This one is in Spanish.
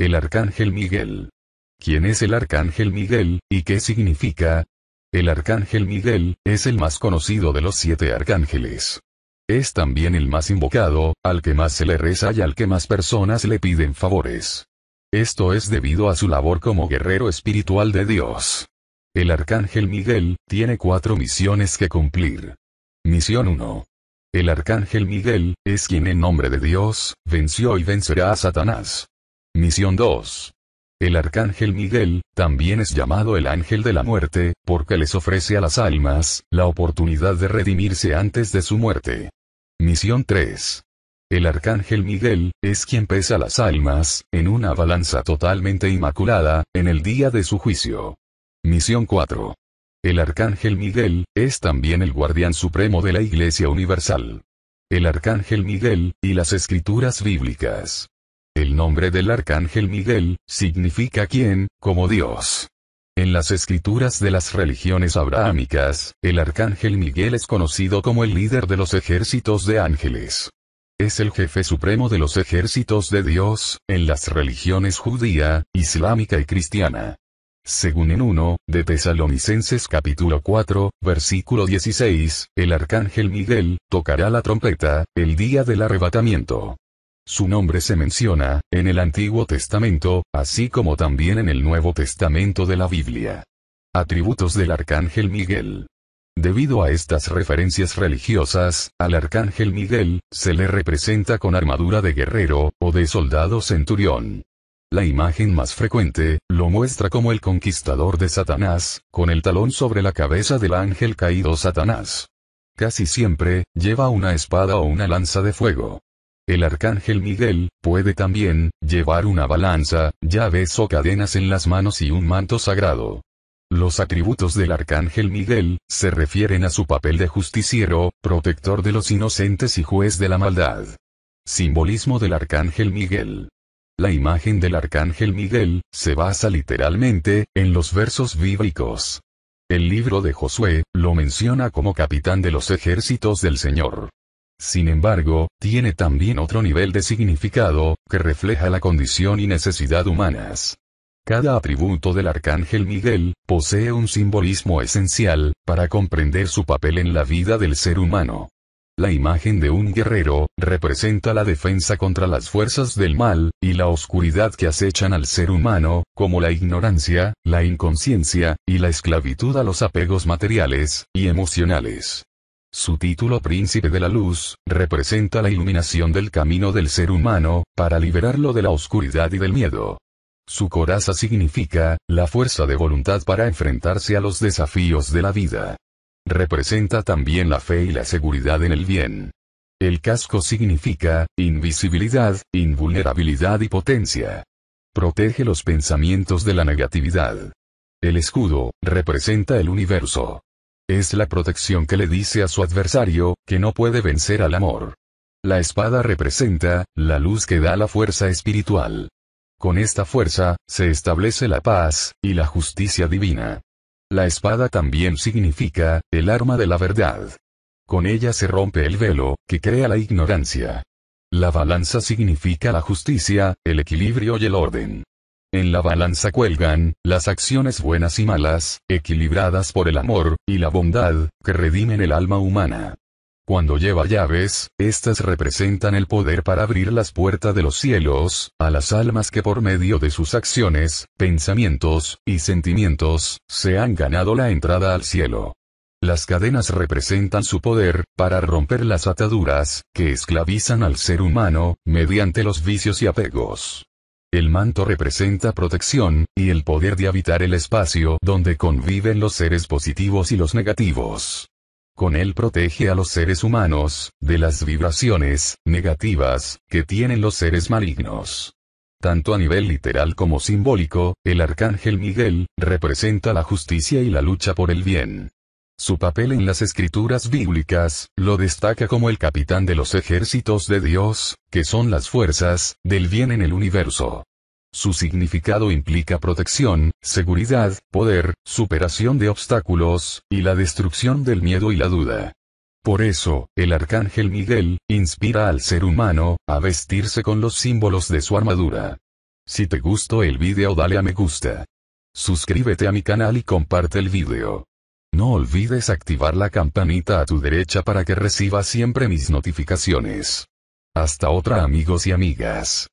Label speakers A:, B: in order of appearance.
A: El Arcángel Miguel. ¿Quién es el Arcángel Miguel, y qué significa? El Arcángel Miguel, es el más conocido de los siete arcángeles. Es también el más invocado, al que más se le reza y al que más personas le piden favores. Esto es debido a su labor como guerrero espiritual de Dios. El Arcángel Miguel, tiene cuatro misiones que cumplir. Misión 1. El Arcángel Miguel, es quien en nombre de Dios, venció y vencerá a Satanás. Misión 2. El arcángel Miguel, también es llamado el ángel de la muerte, porque les ofrece a las almas, la oportunidad de redimirse antes de su muerte. Misión 3. El arcángel Miguel, es quien pesa las almas, en una balanza totalmente inmaculada, en el día de su juicio. Misión 4. El arcángel Miguel, es también el guardián supremo de la Iglesia Universal. El arcángel Miguel, y las escrituras bíblicas. El nombre del arcángel Miguel, significa quien, como Dios. En las escrituras de las religiones abrahámicas, el arcángel Miguel es conocido como el líder de los ejércitos de ángeles. Es el jefe supremo de los ejércitos de Dios, en las religiones judía, islámica y cristiana. Según en 1, de Tesalonicenses capítulo 4, versículo 16, el arcángel Miguel, tocará la trompeta, el día del arrebatamiento. Su nombre se menciona, en el Antiguo Testamento, así como también en el Nuevo Testamento de la Biblia. Atributos del Arcángel Miguel. Debido a estas referencias religiosas, al Arcángel Miguel, se le representa con armadura de guerrero, o de soldado centurión. La imagen más frecuente, lo muestra como el conquistador de Satanás, con el talón sobre la cabeza del ángel caído Satanás. Casi siempre, lleva una espada o una lanza de fuego. El arcángel Miguel, puede también, llevar una balanza, llaves o cadenas en las manos y un manto sagrado. Los atributos del arcángel Miguel, se refieren a su papel de justiciero, protector de los inocentes y juez de la maldad. Simbolismo del arcángel Miguel. La imagen del arcángel Miguel, se basa literalmente, en los versos bíblicos. El libro de Josué, lo menciona como capitán de los ejércitos del Señor. Sin embargo, tiene también otro nivel de significado, que refleja la condición y necesidad humanas. Cada atributo del arcángel Miguel, posee un simbolismo esencial, para comprender su papel en la vida del ser humano. La imagen de un guerrero, representa la defensa contra las fuerzas del mal, y la oscuridad que acechan al ser humano, como la ignorancia, la inconsciencia, y la esclavitud a los apegos materiales, y emocionales. Su título Príncipe de la Luz, representa la iluminación del camino del ser humano, para liberarlo de la oscuridad y del miedo. Su coraza significa, la fuerza de voluntad para enfrentarse a los desafíos de la vida. Representa también la fe y la seguridad en el bien. El casco significa, invisibilidad, invulnerabilidad y potencia. Protege los pensamientos de la negatividad. El escudo, representa el universo. Es la protección que le dice a su adversario, que no puede vencer al amor. La espada representa, la luz que da la fuerza espiritual. Con esta fuerza, se establece la paz, y la justicia divina. La espada también significa, el arma de la verdad. Con ella se rompe el velo, que crea la ignorancia. La balanza significa la justicia, el equilibrio y el orden. En la balanza cuelgan, las acciones buenas y malas, equilibradas por el amor, y la bondad, que redimen el alma humana. Cuando lleva llaves, estas representan el poder para abrir las puertas de los cielos, a las almas que por medio de sus acciones, pensamientos, y sentimientos, se han ganado la entrada al cielo. Las cadenas representan su poder, para romper las ataduras, que esclavizan al ser humano, mediante los vicios y apegos. El manto representa protección, y el poder de habitar el espacio donde conviven los seres positivos y los negativos. Con él protege a los seres humanos, de las vibraciones, negativas, que tienen los seres malignos. Tanto a nivel literal como simbólico, el arcángel Miguel, representa la justicia y la lucha por el bien. Su papel en las escrituras bíblicas, lo destaca como el capitán de los ejércitos de Dios, que son las fuerzas, del bien en el universo. Su significado implica protección, seguridad, poder, superación de obstáculos, y la destrucción del miedo y la duda. Por eso, el arcángel Miguel, inspira al ser humano, a vestirse con los símbolos de su armadura. Si te gustó el video dale a me gusta. Suscríbete a mi canal y comparte el video. No olvides activar la campanita a tu derecha para que reciba siempre mis notificaciones. Hasta otra amigos y amigas.